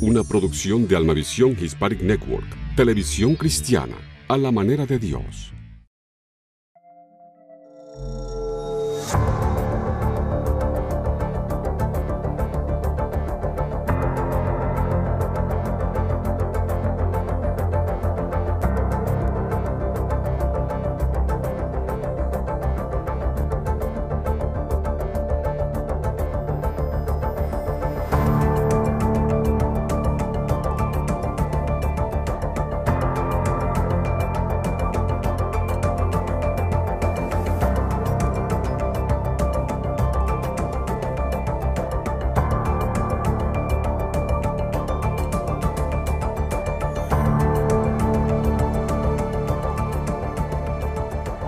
una producción de Almavisión Hispanic Network, televisión cristiana, a la manera de Dios.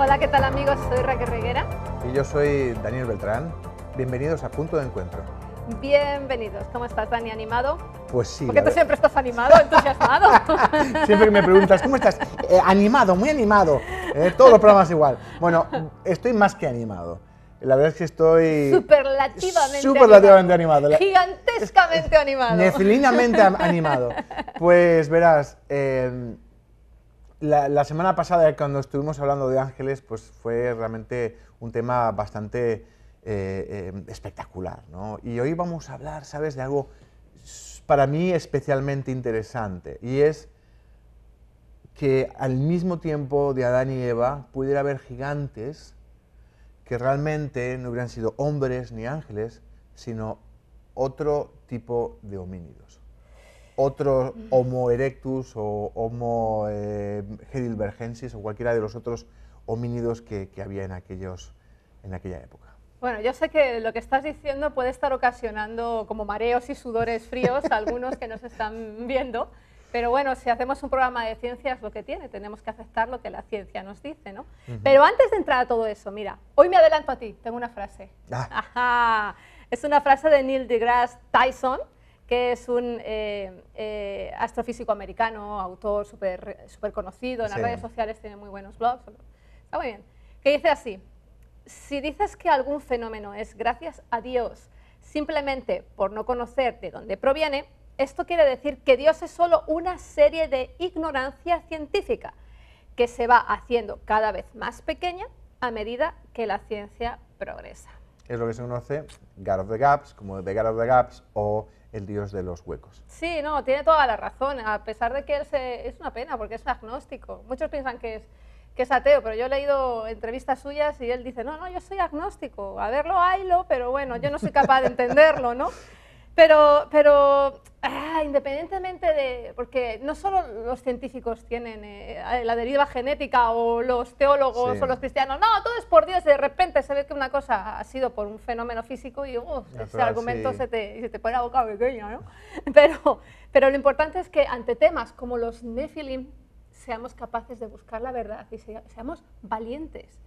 Hola, ¿qué tal amigos? Soy Raquel Reguera. Y yo soy Daniel Beltrán. Bienvenidos a Punto de Encuentro. Bienvenidos. ¿Cómo estás, Dani? ¿Animado? Pues sí. qué tú siempre estás animado, entusiasmado. siempre que me preguntas, ¿cómo estás? Eh, animado, muy animado. Eh, todos los programas igual. Bueno, estoy más que animado. La verdad es que estoy... Superlativamente, superlativamente animado. Gigantescamente animado. Nefilinamente animado. Pues verás, eh, la, semana pasada, cuando estuvimos hablando de ángeles, pues fue realmente un tema bastante eh, eh, espectacular, Y hoy vamos a hablar, ¿sabes?, de algo para mí especialmente interesante, y es que al mismo tiempo de Adán y Eva pudiera haber gigantes que realmente no hubieran sido hombres ni ángeles, sino otro tipo de homínidos otros Homo erectus o Homo eh, o cualquiera de los otros homínidos que, había en, aquellos, en aquella época. Bueno, yo sé que lo que estás diciendo puede estar ocasionando como mareos y sudores fríos a algunos que nos están viendo, pero bueno, si hacemos un programa de ciencias, lo que tiene, tenemos que aceptar lo que la ciencia nos dice, ¿no? Pero antes de entrar a todo eso, mira, hoy me adelanto a ti, tengo una frase. Ah. Ajá. Es una frase de Neil deGrasse Tyson, que es un eh, eh, astrofísico americano, autor súper super conocido, en las redes sociales tiene muy buenos blogs, está muy bien, que dice así, si dices que algún fenómeno es gracias a Dios simplemente por no conocer de dónde proviene, esto quiere decir que Dios es solo una serie de ignorancia científica que se va haciendo cada vez más pequeña a medida que la ciencia progresa. Es lo que se conoce God of the Gaps, como The God of the Gaps o el dios de los huecos. Sí, no, tiene toda la razón, a pesar de que él es una pena porque es agnóstico. Muchos piensan que es, que es ateo, pero yo he leído entrevistas suyas y él dice, no, no, yo soy agnóstico, a verlo, haylo, pero bueno, yo no soy capaz de entenderlo, ¿no? Pero, pero ah, independientemente de, porque no solo los científicos tienen eh, la deriva genética o los teólogos o los cristianos, no, todo es por Dios, de repente se ve que una cosa ha sido por un fenómeno físico y ese argumento se, te, se, te, pone la boca pequeña, Pero, pero lo importante es que ante temas como los Nephilim seamos capaces de buscar la verdad y seamos valientes.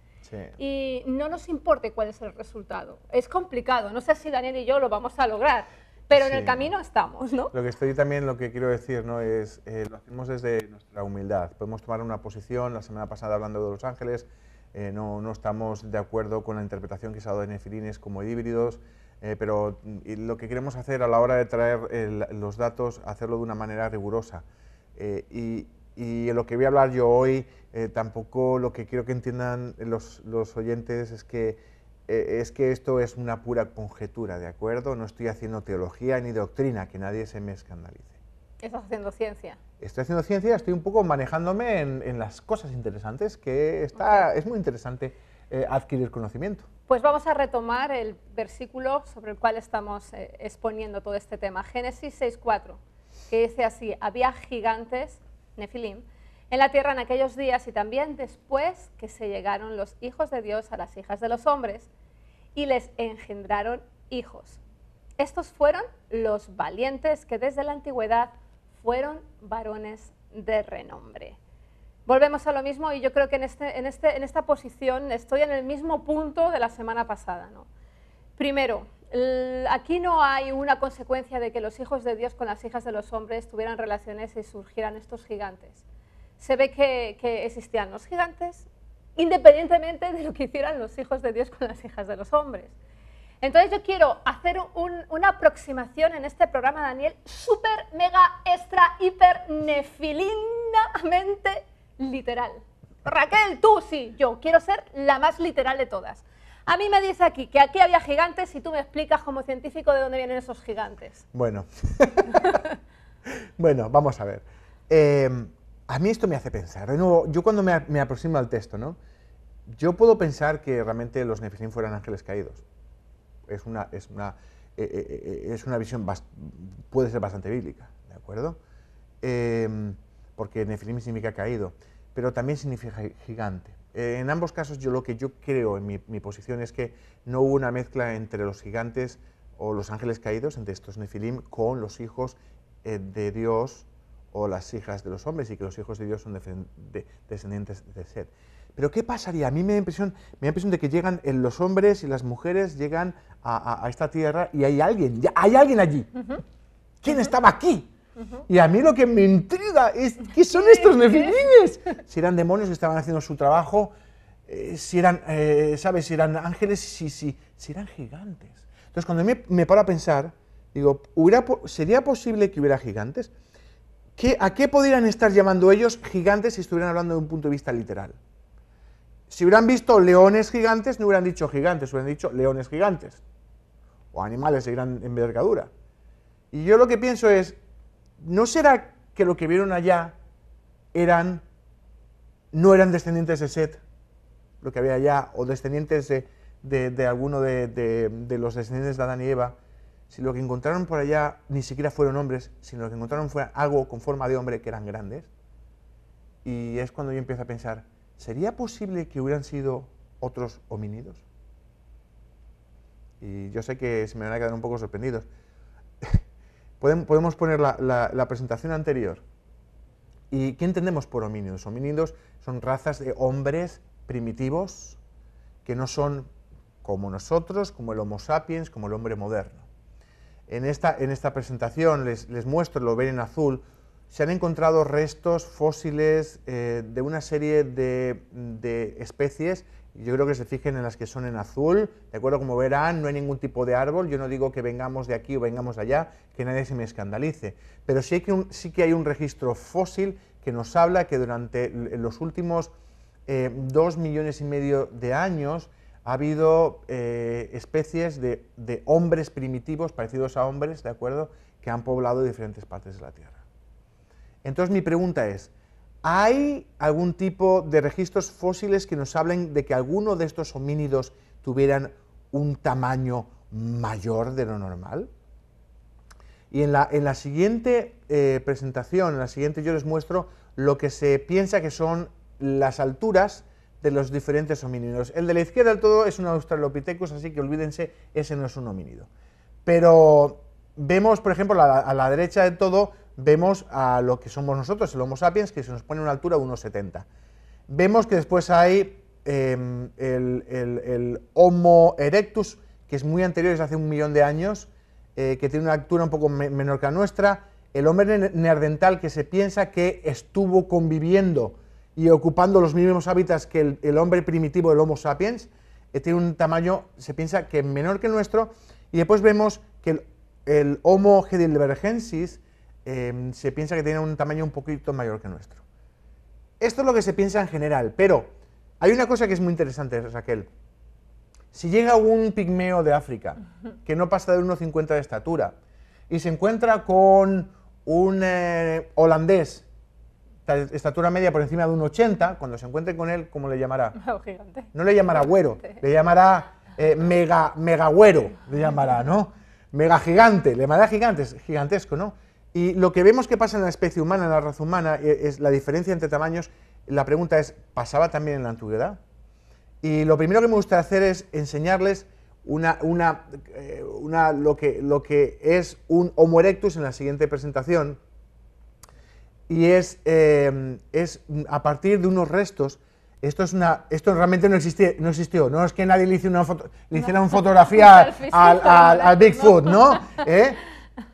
Y no nos importe cuál es el resultado. Es complicado, no sé si Daniel y yo lo vamos a lograr pero en el camino estamos, ¿no? Lo que estoy también, lo que quiero decir, ¿no? Es, eh, lo hacemos desde nuestra humildad. Podemos tomar una posición, la semana pasada hablando de Los Ángeles, eh, no, no, estamos de acuerdo con la interpretación que se ha dado de nefirines como híbridos, eh, pero lo que queremos hacer a la hora de traer los datos, hacerlo de una manera rigurosa. Eh, y, y lo que voy a hablar yo hoy, tampoco lo que quiero que entiendan los, los oyentes es que eh, es que esto es una pura conjetura, ¿de acuerdo? No estoy haciendo teología ni doctrina, que nadie se me escandalice. Estás haciendo ciencia. Estoy haciendo ciencia, estoy un poco manejándome en, las cosas interesantes, que está, es muy interesante eh, adquirir conocimiento. Pues vamos a retomar el versículo sobre el cual estamos eh, exponiendo todo este tema. Génesis 6.4, que dice así, había gigantes, Nefilim, en la tierra en aquellos días y también después que se llegaron los hijos de Dios a las hijas de los hombres y les engendraron hijos. Estos fueron los valientes que desde la antigüedad fueron varones de renombre. Volvemos a lo mismo y yo creo que en, este, este, esta posición estoy en el mismo punto de la semana pasada. ¿no? Primero, aquí no hay una consecuencia de que los hijos de Dios con las hijas de los hombres tuvieran relaciones y surgieran estos gigantes se ve que, existían los gigantes, independientemente de lo que hicieran los hijos de Dios con las hijas de los hombres. Entonces yo quiero hacer una aproximación en este programa, Daniel, súper, mega, extra, hiper, nefilinamente literal. Raquel, tú sí, yo quiero ser la más literal de todas. A mí me dice aquí que aquí había gigantes y tú me explicas como científico de dónde vienen esos gigantes. Bueno, bueno, vamos a ver. Eh, a mí esto me hace pensar. De nuevo, yo cuando me, aproximo al texto, ¿no? Yo puedo pensar que realmente los nefilim fueran ángeles caídos. Es una, es una, eh, eh, eh, es una visión, puede ser bastante bíblica, ¿de acuerdo? Em, porque nefilim significa caído, pero también significa gigante. en ambos casos yo lo que yo creo en mi, mi, posición es que no hubo una mezcla entre los gigantes o los ángeles caídos, entre estos nefilim, con los hijos de Dios o las hijas de los hombres y que los hijos de Dios son descendientes de ser. Pero ¿qué pasaría? A mí me da impresión, me da impresión de que llegan eh, los hombres y las mujeres llegan a, esta tierra y hay alguien, hay alguien allí. ¿Quién estaba aquí? Y a mí lo que me intriga es qué son estos nefilines. Si eran demonios que estaban haciendo su trabajo, eh, si eran, eh, ¿sabes? Si eran ángeles, si, si, si eran gigantes. Entonces, cuando me, me paro a pensar, digo, ¿hubiera, ¿sería posible que hubiera gigantes? ¿A qué podrían estar llamando ellos gigantes si estuvieran hablando de un punto de vista literal? Si hubieran visto leones gigantes, no hubieran dicho gigantes, hubieran dicho leones gigantes. O animales de gran envergadura. Y yo lo que pienso es, ¿no será que lo que vieron allá eran, no eran descendientes de Seth? lo que había allá, o descendientes de, alguno de, de, los descendientes de Adán y Eva, si lo que encontraron por allá ni siquiera fueron hombres, sino lo que encontraron fue algo con forma de hombre que eran grandes. Y es cuando yo empiezo a pensar, ¿sería posible que hubieran sido otros homínidos? Y yo sé que se me van a quedar un poco sorprendidos. Podemos poner la, la, presentación anterior. ¿Y qué entendemos por homínidos? Homínidos son razas de hombres primitivos que no son como nosotros, como el Homo sapiens, como el hombre moderno. En esta, presentación les, muestro, lo ven en azul, se han encontrado restos fósiles eh, de una serie de, de, especies, yo creo que se fijen en las que son en azul, de acuerdo, como verán, no hay ningún tipo de árbol, yo no digo que vengamos de aquí o vengamos de allá, que nadie se me escandalice, pero sí que, sí que hay un registro fósil que nos habla que durante los últimos eh, dos millones y medio de años ha habido eh, especies de, hombres primitivos, parecidos a hombres, ¿de acuerdo?, que han poblado diferentes partes de la Tierra. Entonces mi pregunta es, ¿hay algún tipo de registros fósiles que nos hablen de que alguno de estos homínidos tuvieran un tamaño mayor de lo normal? Y en la, en la siguiente eh, presentación, en la siguiente yo les muestro lo que se piensa que son las alturas de los diferentes homínidos. El de la izquierda del todo es un Australopithecus, así que olvídense, ese no es un homínido. Pero vemos, por ejemplo, a la, derecha del todo, vemos a lo que somos nosotros, el Homo sapiens, que se nos pone a una altura de 1,70. Vemos que después hay em, el, Homo erectus, que es muy anterior, es hace un millón de años, eh, que tiene una altura un poco menor que la nuestra. El hombre neandertal, que se piensa que estuvo conviviendo y ocupando los mismos hábitats que el, hombre primitivo, el Homo sapiens, eh, tiene un tamaño, se piensa que menor que el nuestro, y después vemos que el, Homo heidelbergensis em, se piensa que tiene un tamaño un poquito mayor que el nuestro. Esto es lo que se piensa en general, pero hay una cosa que es muy interesante, Raquel. Si llega un pigmeo de África, que no pasa de 1,50 de estatura, y se encuentra con un eh, holandés estatura media por encima de un 80, cuando se encuentre con él, ¿cómo le llamará? Oh, gigante. No le llamará güero, le llamará eh, mega, güero, le llamará, ¿no? Mega gigante, le llamará gigantes, gigantesco, ¿no? Y lo que vemos que pasa en la especie humana, en la raza humana, e, es, la diferencia entre tamaños. La pregunta es, ¿pasaba también en la antigüedad? Y lo primero que me gusta hacer es enseñarles una, una, eh, una, lo, que, lo que es un Homo erectus en la siguiente presentación y es, em, es a partir de unos restos. Esto, es una, esto realmente no, existe, no existió. No es que nadie le, una foto, hiciera una fotografía al, al, Bigfoot, ¿no? ¿Eh?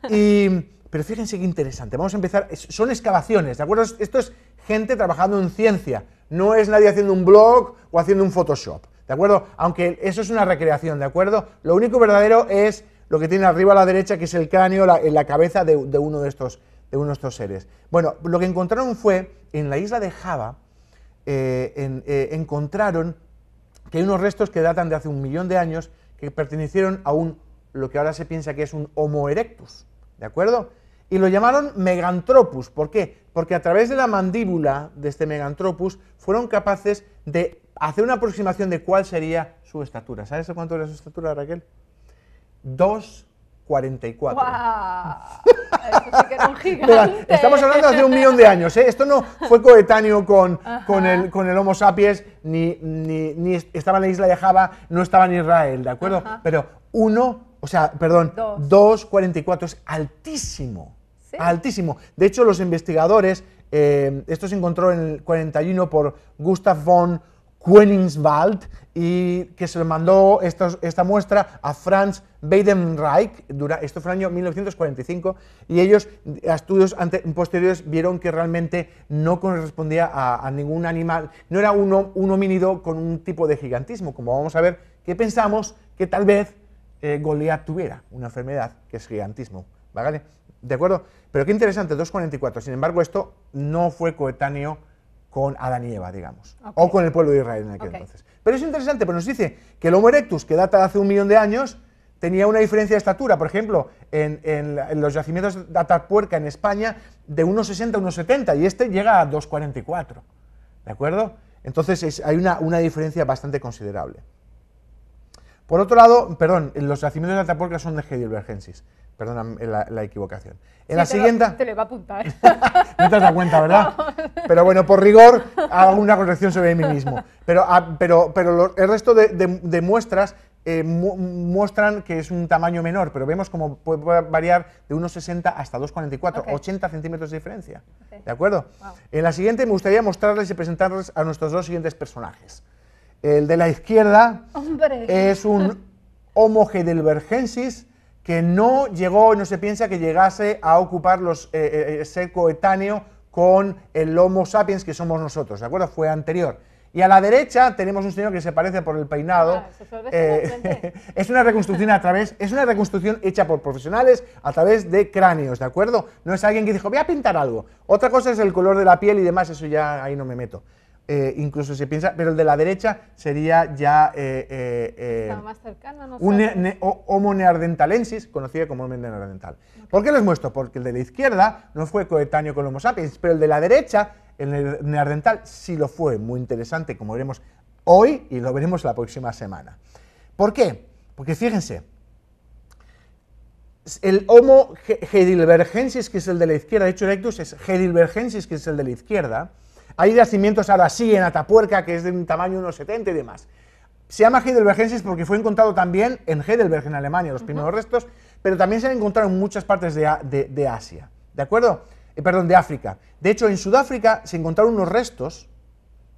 Y, pero fíjense qué interesante. Vamos a empezar. Son excavaciones, ¿de acuerdo? Esto es gente trabajando en ciencia. No es nadie haciendo un blog o haciendo un Photoshop. ¿De acuerdo? Aunque eso es una recreación, ¿de acuerdo? Lo único verdadero es lo que tiene arriba a la derecha, que es el cráneo, la, la cabeza de, de uno de estos de nuestros seres. Bueno, lo que encontraron fue, en la isla de Java, eh, eh, encontraron que hay unos restos que datan de hace un millón de años que pertenecieron a un, lo que ahora se piensa que es un Homo erectus, ¿de acuerdo? Y lo llamaron Megantropus, ¿por qué? Porque a través de la mandíbula de este Megantropus fueron capaces de hacer una aproximación de cuál sería su estatura. ¿Sabes cuánto era su estatura, Raquel? Dos 44. Estamos hablando de hace un millón de años, ¿eh? Esto no fue coetáneo con, con, el, con el Homo sapiens, ni, ni, estaba en la isla de Java, no estaba en Israel, ¿de acuerdo? Pero uno, o sea, perdón, 2,44 es altísimo. Altísimo. De hecho, los investigadores, eh, esto se encontró en el 41 por Gustav von Königswald y que se le mandó esta muestra a Franz Weidenreich, dura, esto fue el año 1945, y ellos, a estudios posteriores, vieron que realmente no correspondía a, ningún animal, no era un homínido con un tipo de gigantismo, como vamos a ver, que pensamos que tal vez eh, Goliath tuviera una enfermedad que es gigantismo, ¿vale? ¿De acuerdo? Pero qué interesante, 244, sin embargo, esto no fue coetáneo con Adán y Eva, digamos, o con el pueblo de Israel en aquel entonces. Pero es interesante, porque nos dice que el Homo erectus, que data de hace un millón de años, tenía una diferencia de estatura, por ejemplo, en, los yacimientos de Atapuerca en España, de 1,60 a 1,70, y este llega a 2,44, ¿de acuerdo? Entonces hay una, diferencia bastante considerable. Por otro lado, perdón, los yacimientos de Atapuerca son de Heidelbergensis. Perdona la, equivocación. En la siguiente. te le va a apuntar. no te has cuenta, ¿verdad? Pero bueno, por rigor, hago una corrección sobre mí mismo. Pero, ah, pero, pero el resto de, muestras eh, muestran que es un tamaño menor, pero vemos cómo puede variar de 1,60 hasta 2,44, 80 centímetros de diferencia. ¿De acuerdo? En la siguiente me gustaría mostrarles y presentarles a nuestros dos siguientes personajes. El de la izquierda es un Homo heidelbergensis que no llegó, no se piensa que llegase a ocupar los, eh, eh, eh, seco etáneo coetáneo con el Homo sapiens que somos nosotros, ¿de acuerdo? Fue anterior. Y a la derecha tenemos un señor que se parece por el peinado. Ah, es una reconstrucción a través, es una reconstrucción hecha por profesionales a través de cráneos, ¿de acuerdo? No es alguien que dijo, voy a pintar algo. Otra cosa es el color de la piel y demás, eso ya ahí no me meto. Eh, incluso se piensa, pero el de la derecha sería ya un Homo neardentalensis conocido como Homo neardental ¿Por qué les muestro? Porque el de la izquierda no fue coetáneo con Homo sapiens, pero el de la derecha, el neardental sí lo fue, muy interesante, como veremos hoy y lo veremos la próxima semana. ¿Por qué? Porque fíjense, el Homo heidelbergensis que es el de la izquierda, de hecho, Erectus es heidelbergensis que es el de la izquierda, hay yacimientos ahora sí en Atapuerca, que es de un tamaño 1,70 y demás. Se llama Heidelbergensis porque fue encontrado también en Heidelberg, en Alemania, los primeros restos, pero también se han encontrado en muchas partes de, Asia, ¿de acuerdo? Eh, perdón, de África. De hecho, en Sudáfrica se encontraron unos restos,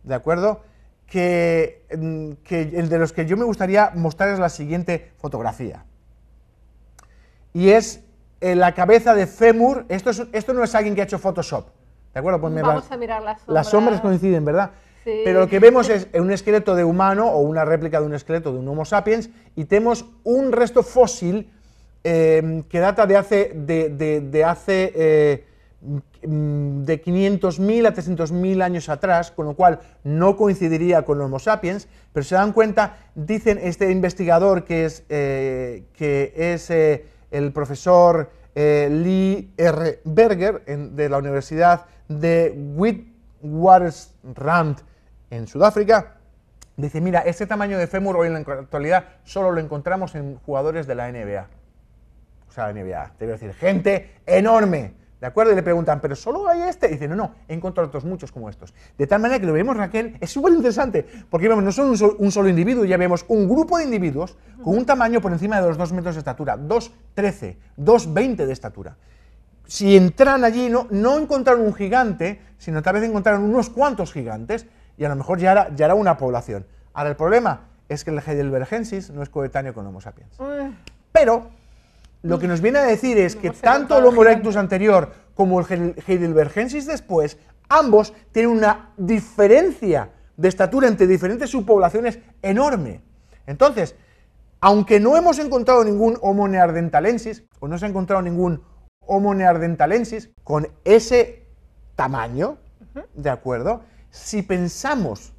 ¿de acuerdo? Que, mm, el de los que yo me gustaría mostrar es la siguiente fotografía. Y es eh, la cabeza de Femur, Esto, esto no es alguien que ha hecho Photoshop. Pues Vamos a mirar las sombras. Las sombras coinciden, ¿verdad? Pero lo que vemos es un esqueleto de humano o una réplica de un esqueleto de un Homo sapiens y tenemos un resto fósil em, que data de hace, de, de, hace 500.000 eh, mm, a 300.000 años atrás, con lo cual no coincidiría con los Homo sapiens, pero se dan cuenta, dicen este investigador que es, eh, que es eh, el profesor Lee R. Berger de la Universidad de Witwatersrand en Sudáfrica, dice, mira, este tamaño de fémur hoy en la actualidad solo lo encontramos en jugadores de la NBA. O sea, la NBA, te voy a decir, gente enorme. ¿De acuerdo? Y le preguntan, ¿pero solo hay este? Y dice, no, no, he encontrado otros muchos como estos. De tal manera que lo vemos, Raquel, es súper interesante, porque vemos, no son un solo, un solo, individuo, ya vemos un grupo de individuos con un tamaño por encima de los 2 metros de estatura, 2,13, 2,20 de estatura si entran allí, no, no encontraron un gigante, sino tal vez encontraron unos cuantos gigantes y a lo mejor ya era, una población. Ahora, el problema es que el Heidelbergensis no es coetáneo con Homo sapiens. Eh. Pero lo que nos viene a decir es que tanto el Homo erectus anterior como el Heidelbergensis después, ambos tienen una diferencia de estatura entre diferentes subpoblaciones enorme. Entonces, aunque no hemos encontrado ningún Homo neardentalensis, o no se ha encontrado ningún Homo neardentalensis con ese tamaño, ¿de acuerdo? Si pensamos,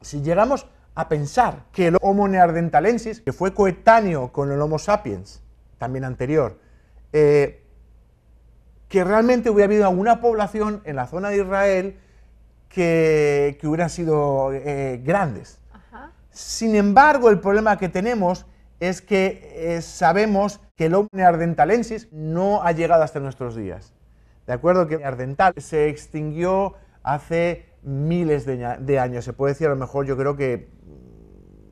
si llegamos a pensar que el Homo Neardentalensis, que fue coetáneo con el Homo sapiens, también anterior, eh, que realmente hubiera habido alguna población en la zona de Israel que, hubieran sido eh, grandes. Sin embargo, el problema que tenemos es que eh, sabemos que el omni ardentalensis no ha llegado hasta nuestros días. De acuerdo que ardental se extinguió hace miles de, años, se puede decir a lo mejor, yo creo que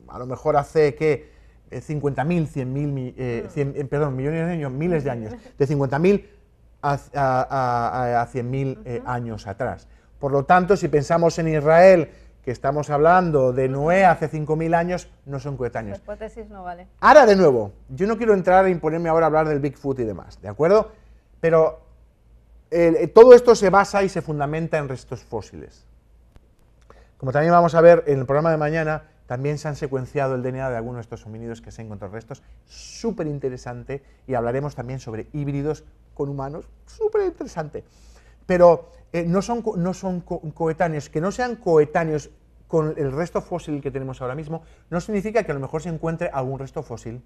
mm, a lo mejor hace que 50.000, 100.000, perdón, millones de años, miles de años, de 50.000 a, 100.000 eh, años atrás. Por lo tanto, si pensamos en Israel que estamos hablando de Noé hace 5.000 años, no son coetáneos. La hipótesis no vale. Ahora, de nuevo, yo no quiero entrar e imponerme ahora a hablar del Bigfoot y demás, ¿de acuerdo? Pero eh, todo esto se basa y se fundamenta en restos fósiles. Como también vamos a ver en el programa de mañana, también se han secuenciado el DNA de algunos de estos homínidos que se encontrado restos, súper interesante, y hablaremos también sobre híbridos con humanos, súper interesante pero eh, no son, no son coetáneos. Que no sean coetáneos con el resto fósil que tenemos ahora mismo, no significa que a lo mejor se encuentre algún resto fósil.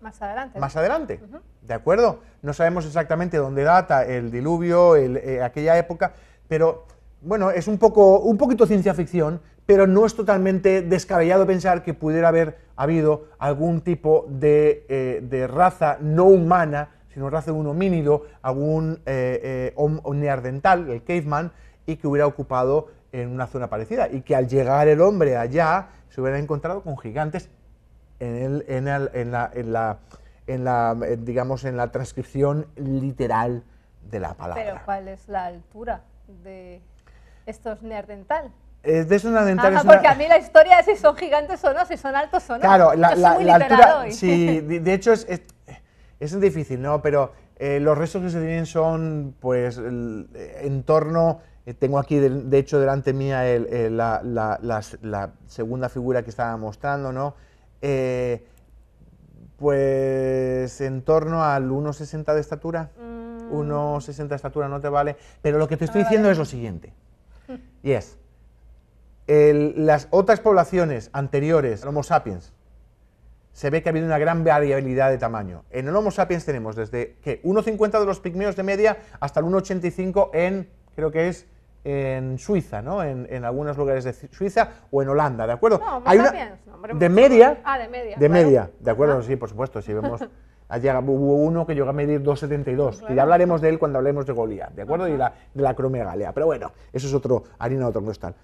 Más adelante. Más adelante, ¿de acuerdo? No sabemos exactamente dónde data el diluvio, eh, aquella época, pero bueno, es un, poco, un poquito ciencia ficción, pero no es totalmente descabellado pensar que pudiera haber habido algún tipo de, eh, de raza no humana nos hace un homínido, algún eh, eh, el caveman, y que hubiera ocupado en una zona parecida. Y que al llegar el hombre allá se hubiera encontrado con gigantes en, el, la, en la, digamos, en la transcripción literal de la palabra. Pero ¿cuál es la altura de estos neardental? Es eh, de esos neandertales. porque a mí la historia es si son gigantes o no, si son altos o no. Claro, la, muy la altura. Hoy. Sí, de, hecho, es es difícil, ¿no? Pero eh, los restos que se tienen son, pues, eh, en torno, eh, tengo aquí de, hecho delante mía la, segunda figura que estaba mostrando, ¿no? pues en torno al 1,60 de estatura, 1,60 mm. de estatura no te vale, pero lo que te estoy diciendo es lo siguiente, y es, las otras poblaciones anteriores, Homo sapiens, se ve que ha habido una gran variabilidad de tamaño. En el Homo sapiens tenemos desde que 1,50 de los pigmeos de media hasta el 1,85 en, creo que es en Suiza, ¿no? En, en, algunos lugares de Suiza o en Holanda, ¿de acuerdo? No, Hay una, de media. Ah, de media. De media, ¿de acuerdo? Sí, por supuesto, si vemos... hubo uno que llegó a medir 2,72. Y hablaremos de él cuando hablemos de Goliat, ¿de acuerdo? Y la, de la cromegalia. Pero bueno, eso es otro harina, otro costal.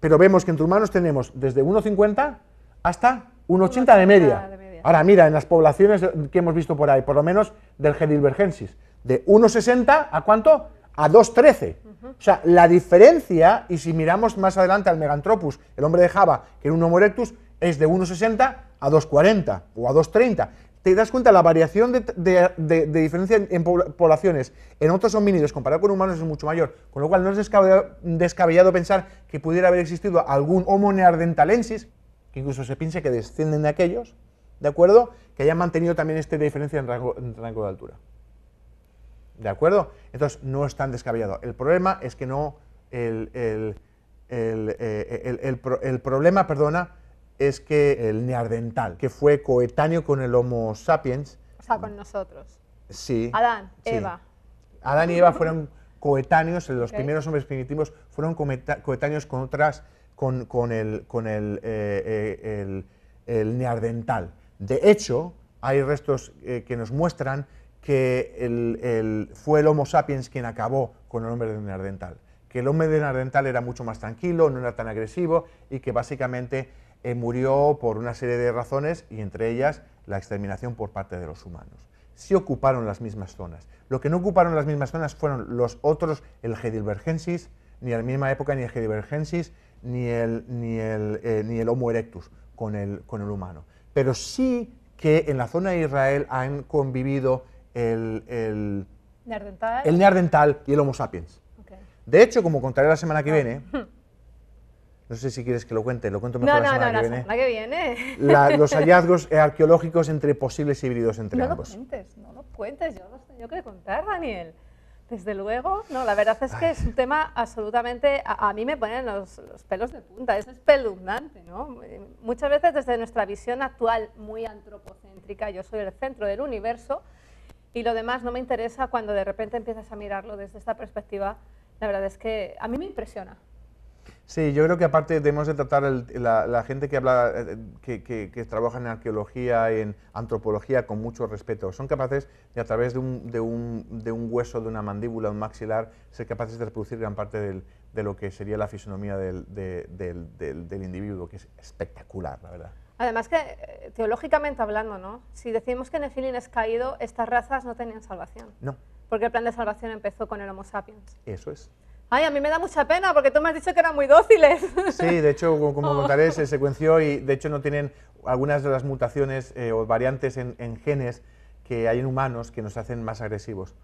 Pero vemos que entre humanos tenemos desde 1,50 hasta un de, media. Ahora, mira, en las poblaciones que hemos visto por ahí, por lo menos del genilvergensis. de 1,60 a cuánto? A 2,13. O sea, la diferencia, y si miramos más adelante al Megantropus, el hombre de Java, que era un Homo erectus, es de 1,60 a 2,40 o a 2,30. Te das cuenta, la variación de, diferencia en, poblaciones en otros homínidos comparado con humanos es mucho mayor, con lo cual no es descabellado, pensar que pudiera haber existido algún Homo neanderthalensis incluso se piensa que descienden de aquellos, ¿de acuerdo? Que hayan mantenido también esta diferencia en rango, de altura. ¿De acuerdo? Entonces, no es tan descabellado. El problema es que no. El, eh, problema, perdona, es que el neardental, que fue coetáneo con el Homo sapiens. O sea, con nosotros. Sí. Adán, Eva. Adán y Eva fueron coetáneos, los primeros hombres primitivos fueron coetáneos con otras con, el, con eh, eh, neardental. De hecho, hay restos eh, que nos muestran que fue el Homo sapiens quien acabó con el hombre del neardental. Que el hombre del neardental era mucho más tranquilo, no era tan agresivo y que básicamente murió por una serie de razones y entre ellas la exterminación por parte de los humanos. Sí ocuparon las mismas zonas. Lo que no ocuparon las mismas zonas fueron los otros, el heidelbergensis, ni a la misma época ni el Gedivergensis, ni el, ni el, eh, Homo erectus con el, humano. Pero sí que en la zona de Israel han convivido el, el, ¿Neardental? y el Homo sapiens. De hecho, como contaré la semana que ah. viene, no sé si quieres que lo cuente, lo cuento mejor no, la, semana no, no, la semana que viene. los hallazgos arqueológicos entre posibles híbridos entre ambos. No lo cuentes, no lo cuentes, yo, yo que contar, Daniel. Desde luego, no, la verdad es que es un tema absolutamente, a, mí me ponen los, pelos de punta, es espeluznante, ¿no? Eh, muchas veces desde nuestra visión actual muy antropocéntrica, yo soy el centro del universo y lo demás no me interesa, cuando de repente empiezas a mirarlo desde esta perspectiva, la verdad es que a mí me impresiona, Sí, yo creo que aparte debemos de tratar el, la, gente que habla, eh, que, trabaja en arqueología, en antropología, con mucho respeto. Son capaces de a través de un, de un, de un hueso, de una mandíbula, un maxilar, ser capaces de reproducir gran parte de lo que sería la fisonomía del, individuo, que es espectacular, la verdad. Además que, eh, teológicamente hablando, ¿no? Si decimos que Nefilin es caído, estas razas no tenían salvación. No. Porque el plan de salvación empezó con el Homo sapiens. Eso es. Ay, a mí me da mucha pena porque tú me has dicho que eran muy dóciles. Sí, de hecho, como, oh. contaré, se secuenció y de hecho no tienen algunas de las mutaciones eh, o variantes en, genes que hay en humanos que nos hacen más agresivos.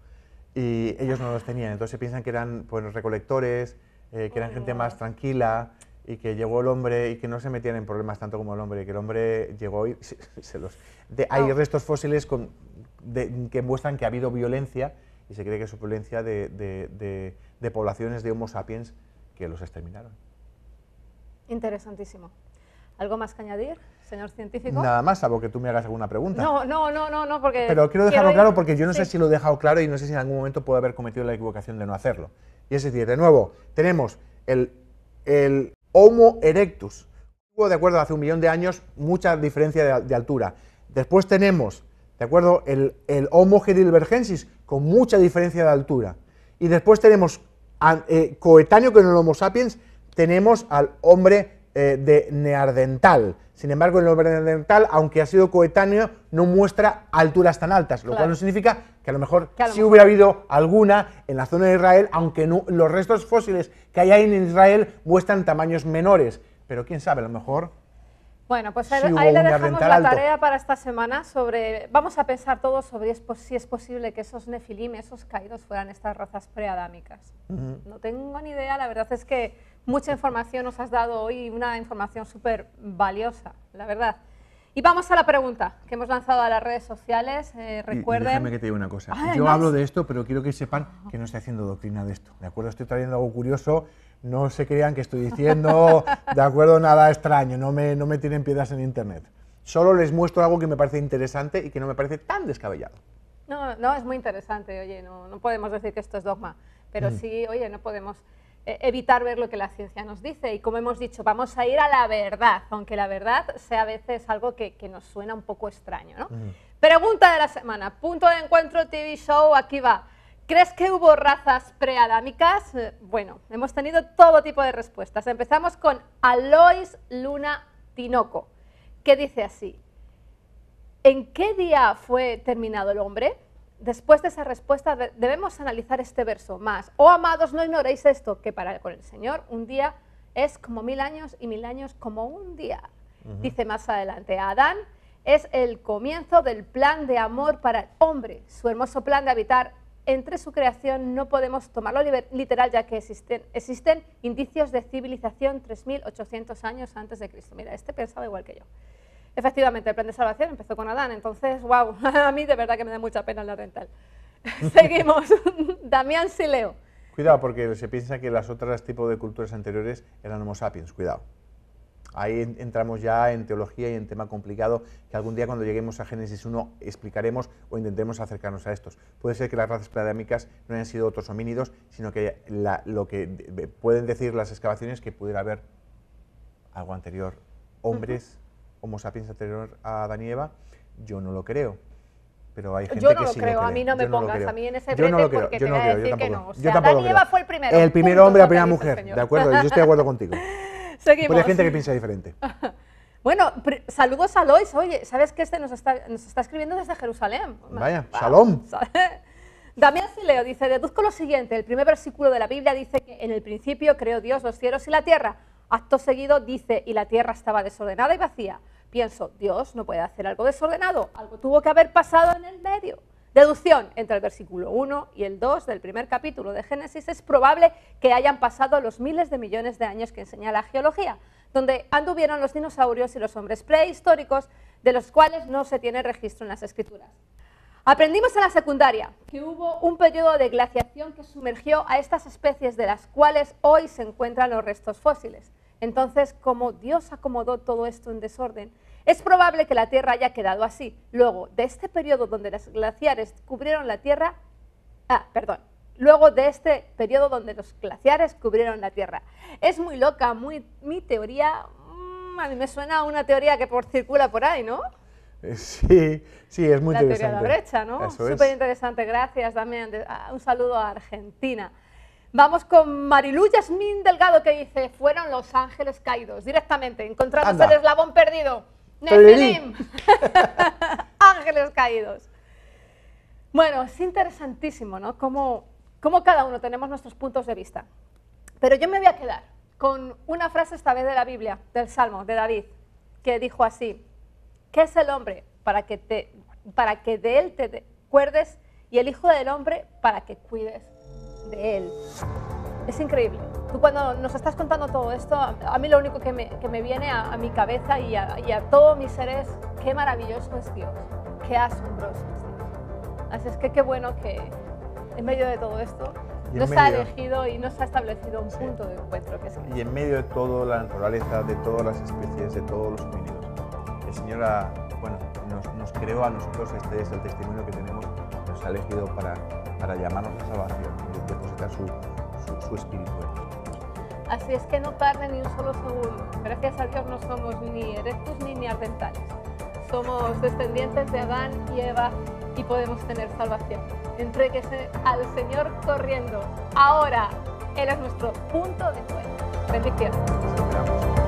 Y ellos no los tenían, entonces se piensan que eran pues, recolectores, eh, que eran gente oh. más tranquila y que llegó el hombre y que no se metían en problemas tanto como el hombre, y que el hombre llegó y se, los... hay oh. restos fósiles con, que muestran que ha habido violencia y se cree que es violencia de de poblaciones de Homo sapiens que los exterminaron. Interesantísimo. ¿Algo más que añadir, señor científico? Nada más, salvo que tú me hagas alguna pregunta. No, no, no, no, porque... Pero quiero dejarlo claro porque yo no sé si lo he dejado claro y no sé si en algún momento puedo haber cometido la equivocación de no hacerlo. Y es decir, de nuevo, tenemos el, Homo erectus. Hubo, de acuerdo, hace un millón de años, mucha diferencia de, altura. Después tenemos, de acuerdo, el, el Homo heidelbergensis, con mucha diferencia de altura y después tenemos, coetáneo, eh, coetáneo con el Homo sapiens, tenemos al hombre eh, de Neardental. Sin embargo, el hombre neandertal, aunque ha sido coetáneo, no muestra alturas tan altas, lo cual no significa que a lo mejor sí hubiera habido alguna en la zona de Israel, aunque los restos fósiles que hay ahí en Israel muestran tamaños menores. Pero quién sabe, a lo mejor bueno, pues ahí, le dejamos la tarea para esta semana sobre, vamos a pensar todos sobre si es posible que esos nefilim, esos caídos fueran estas razas preadámicas. No tengo ni idea, la verdad es que mucha información nos has dado hoy, una información súper valiosa, la verdad. Y vamos a la pregunta que hemos lanzado a las redes sociales. Eh, recuerden. déjame que te diga una cosa. Ah, Yo hablo de esto, pero quiero que sepan que no estoy haciendo doctrina de esto. ¿De acuerdo? Estoy trayendo algo curioso no se crean que estoy diciendo, de acuerdo, nada extraño, no me, no tienen piedras en Internet. Solo les muestro algo que me parece interesante y que no me parece tan descabellado. No, no, es muy interesante, oye, no, podemos decir que esto es dogma, pero mm. sí, oye, no podemos eh, evitar ver lo que la ciencia nos dice y como hemos dicho, vamos a ir a la verdad, aunque la verdad sea a veces algo que, que nos suena un poco extraño, mm. Pregunta de la semana, punto de encuentro TV Show, aquí va. ¿Crees que hubo razas preadámicas? Eh, bueno, hemos tenido todo tipo de respuestas. Empezamos con Alois Luna Tinoco, que dice así. ¿En qué día fue terminado el hombre? Después de esa respuesta debemos analizar este verso más. Oh amados, no ignoréis esto, que para con el Señor un día es como mil años y mil años como un día. Dice más adelante, Adán es el comienzo del plan de amor para el hombre, su hermoso plan de habitar entre su creación no podemos tomarlo literal, ya que existen, indicios de civilización 3.800 años antes de Cristo. Mira, este pensaba igual que yo. Efectivamente, el plan de salvación empezó con Adán, entonces, wow, a mí de verdad que me da mucha pena la rental. Seguimos. Damián Sileo. Cuidado, porque se piensa que las otras tipos de culturas anteriores eran Homo sapiens, cuidado. Ahí entramos ya en teología y en tema complicado que algún día cuando lleguemos a Génesis 1 explicaremos o intentemos acercarnos a estos. Puede ser que las razas pradémicas no hayan sido otros homínidos, sino que lo que pueden decir las excavaciones que pudiera haber algo anterior, hombres, homosapiens homo sapiens anterior a Adán yo no lo creo pero hay gente yo no lo creo, a mí no me pongas a mí en ese brete no porque yo voy que fue el primero. El primer hombre, la primera mujer, ¿de acuerdo? Yo estoy de acuerdo contigo. gente que piensa diferente. Bueno, saludos a Lois. Oye, ¿sabes que este nos está, nos está escribiendo desde Jerusalén? Vaya, salón. Damián Sileo dice, deduzco lo siguiente, el primer versículo de la Biblia dice que en el principio creó Dios los cielos y la tierra. Acto seguido dice, y la tierra estaba desordenada y vacía. Pienso, Dios no puede hacer algo desordenado, algo tuvo que haber pasado en el medio. Deducción, entre el versículo 1 y el 2 del primer capítulo de Génesis es probable que hayan pasado los miles de millones de años que enseña la geología, donde anduvieron los dinosaurios y los hombres prehistóricos, de los cuales no se tiene registro en las escrituras. Aprendimos en la secundaria que hubo un periodo de glaciación que sumergió a estas especies de las cuales hoy se encuentran los restos fósiles. Entonces, como Dios acomodó todo esto en desorden, es probable que la Tierra haya quedado así. Luego de este periodo donde los glaciares cubrieron la Tierra, ah, perdón, luego de este periodo donde los glaciares cubrieron la Tierra. Es muy loca, muy mi teoría, mm, a mí me suena a una teoría que por, circula por ahí, ¿no? Eh, sí, sí, es muy interesante. La teoría de la brecha, ¿no? Súper interesante, gracias Damián. Ah, un saludo a Argentina. Vamos con Marilu Yasmín Delgado que dice, fueron los ángeles caídos directamente, encontramos el eslabón perdido. Nefilim. Ángeles caídos. Bueno, es interesantísimo, ¿no? Cómo, cada uno tenemos nuestros puntos de vista. Pero yo me voy a quedar con una frase esta vez de la Biblia, del Salmo, de David, que dijo así, ¿qué es el hombre para que, te, para que de él te acuerdes y el Hijo del Hombre para que cuides de él? es increíble. Tú cuando nos estás contando todo esto, a mí lo único que me, viene a, mi cabeza y a, todos mis todo mi ser es qué maravilloso es Dios, qué asombroso es Dios. Así es que qué bueno que en medio de todo esto nos ha elegido y nos ha establecido un punto de encuentro. Que es Y en medio de toda la naturaleza, de todas las especies, de todos los homínidos, el Señor bueno, nos, creó a nosotros, este es el testimonio que tenemos, nos ha elegido para, para llamarnos a salvación y depositar su su Así es que no tarde ni un solo segundo. Gracias a Dios no somos ni erectos ni ardentales. Somos descendientes de Adán y Eva y podemos tener salvación. Entréguese al Señor corriendo. Ahora, Él es nuestro punto de encuentro. Bendiciones.